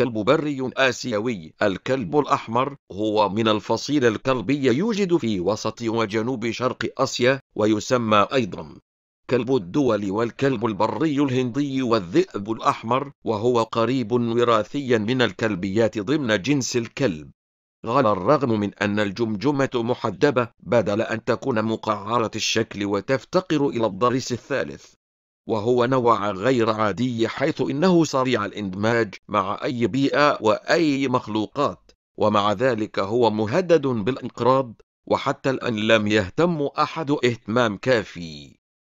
كلب بري آسيوي الكلب الأحمر هو من الفصيلة الكلبية يوجد في وسط وجنوب شرق آسيا ويسمى أيضا كلب الدول والكلب البري الهندي والذئب الأحمر وهو قريب وراثيا من الكلبيات ضمن جنس الكلب على الرغم من أن الجمجمة محدبة بدل أن تكون مقعرة الشكل وتفتقر إلى الضرس الثالث وهو نوع غير عادي حيث إنه سريع الاندماج مع أي بيئة وأي مخلوقات ومع ذلك هو مهدد بالانقراض وحتى الآن لم يهتم أحد اهتمام كافي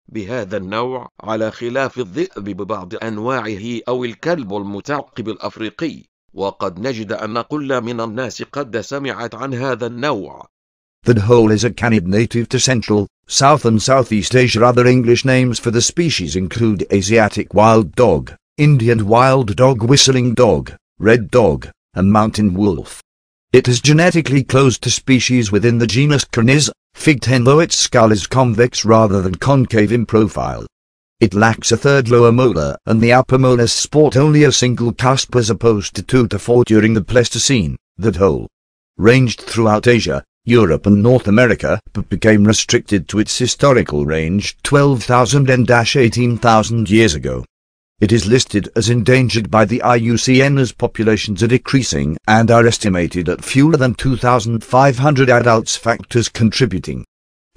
بهذا النوع على خلاف الذئب ببعض أنواعه أو الكلب المتعقب الأفريقي وقد نجد أن كل من الناس قد سمعت عن هذا النوع The dhole is a canid native to Central, South and Southeast Asia. Other English names for the species include Asiatic wild dog, Indian wild dog, whistling dog, red dog, and mountain wolf. It is genetically close to species within the genus Fig. 10, though its skull is convex rather than concave in profile. It lacks a third lower molar and the upper molars sport only a single cusp as opposed to two to four during the Pleistocene, that dhole Ranged throughout Asia, Europe and North America, but became restricted to its historical range 12,000 and 18,000 years ago. It is listed as endangered by the IUCN as populations are decreasing and are estimated at fewer than 2,500 adults factors contributing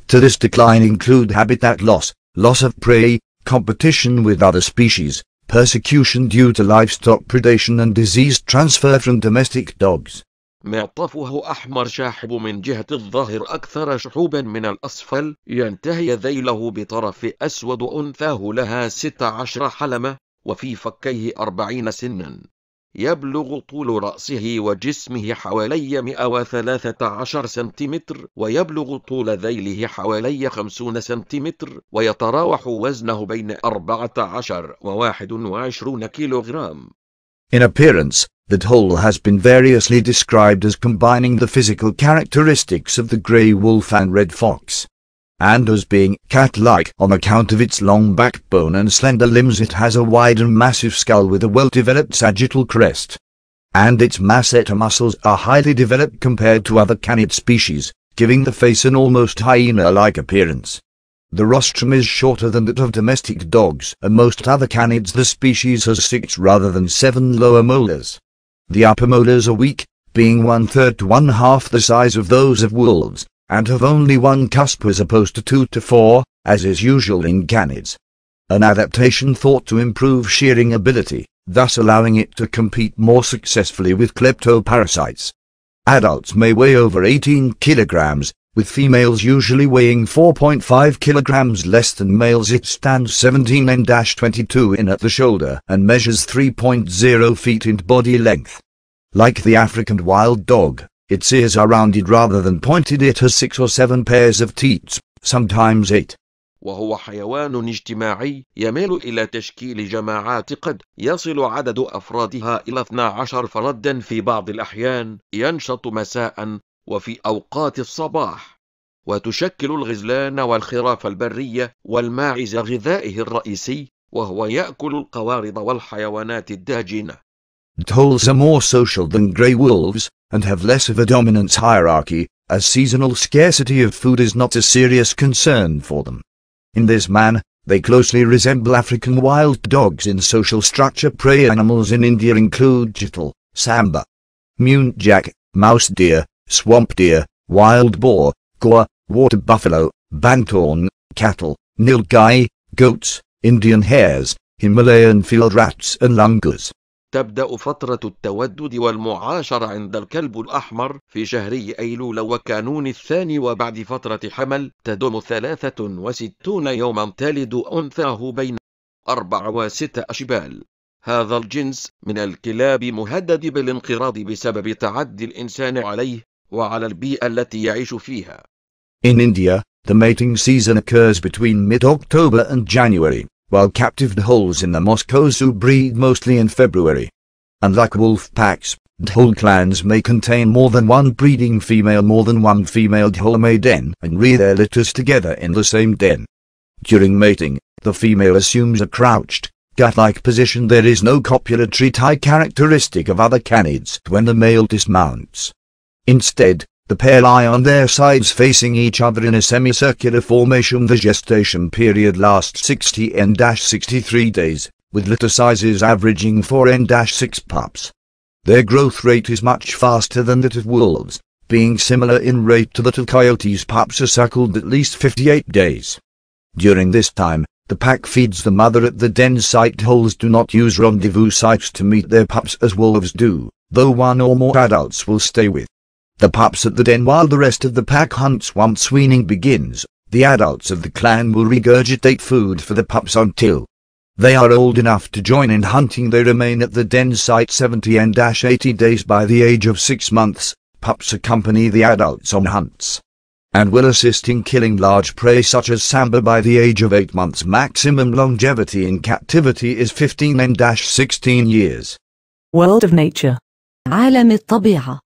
to this decline include habitat loss, loss of prey, competition with other species, persecution due to livestock predation and disease transfer from domestic dogs. معطفه أحمر شاحب من جهة الظهر أكثر شحوبا من الأسفل ينتهي ذيله بطرف أسود أنثاه لها ست عشر حلمة وفي فكيه أربعين سنا يبلغ طول رأسه وجسمه حوالي 113 سنتيمتر ويبلغ طول ذيله حوالي 50 سنتيمتر ويتراوح وزنه بين 14 و 21 كيلوغرام In appearance, that whole has been variously described as combining the physical characteristics of the grey wolf and red fox, and as being cat-like on account of its long backbone and slender limbs it has a wide and massive skull with a well-developed sagittal crest, and its masseter muscles are highly developed compared to other canid species, giving the face an almost hyena-like appearance. The rostrum is shorter than that of domestic dogs, and most other canids the species has six rather than seven lower molars. The upper molars are weak, being one-third to one-half the size of those of wolves, and have only one cusp as opposed to two to four, as is usual in canids. An adaptation thought to improve shearing ability, thus allowing it to compete more successfully with kleptoparasites. Adults may weigh over 18 kilograms, with females usually weighing 4.5 kilograms less than males it stands 17 and 22 in at the shoulder and measures 3.0 feet in body length. Like the African wild dog, its ears are rounded rather than pointed it has six or seven pairs of teats, sometimes eight. وهو حيوان اجتماعي يميل إلى تشكيل جماعات قد يصل عدد أفرادها إلى 12 فردا في بعض الأحيان ينشط مساء وفي أوقات الصباح وتشكل الغزلان والخراف البرية والماعز غذائه الرئيسي وهو يأكل القوارض والحيوانات الداجنة. Dholes are more social than grey wolves and have less of a dominance hierarchy, as seasonal scarcity of food is not a serious concern for them. In this man, they closely resemble African wild dogs in social structure. Prey animals in India include chital, samba, mune jack, mouse deer, swamp deer, wild boar, gua, water buffalo, bantorn, cattle, nilgai, goats, Indian hares, Himalayan field rats and langurs. تبدأ فترة التودد والمعاشرة عند الكلب الأحمر في شهري أيلول وكانون الثاني وبعد فترة حمل تدوم ثلاثة وستون يوما تلد أنثاه بين أربع وست أشبال هذا الجنس من الكلاب مهدد بالانقراض بسبب تعدي الإنسان عليه وعلى البيئة التي يعيش فيها. In India, the mating season occurs between mid-October and January, while captive dholes in the Moscow Zoo breed mostly in February. Unlike wolf packs, dhole clans may contain more than one breeding female more than one female dhole may den and rear their litters together in the same den. During mating, the female assumes a crouched, gut-like position there is no copulatory tie characteristic of other canids when the male dismounts. Instead, the pair lie on their sides facing each other in a semicircular formation. The gestation period lasts 60 and 63 days, with litter sizes averaging 4 and 6 pups. Their growth rate is much faster than that of wolves, being similar in rate to that of coyotes. Pups are suckled at least 58 days. During this time, the pack feeds the mother at the den site. Holes do not use rendezvous sites to meet their pups as wolves do, though one or more adults will stay with the pups at the den while the rest of the pack hunts once weaning begins, the adults of the clan will regurgitate food for the pups until they are old enough to join in hunting they remain at the den site 70 and 80 days by the age of 6 months, pups accompany the adults on hunts and will assist in killing large prey such as samba by the age of 8 months maximum longevity in captivity is 15 and 16 years. World of Nature عالم الطبيعة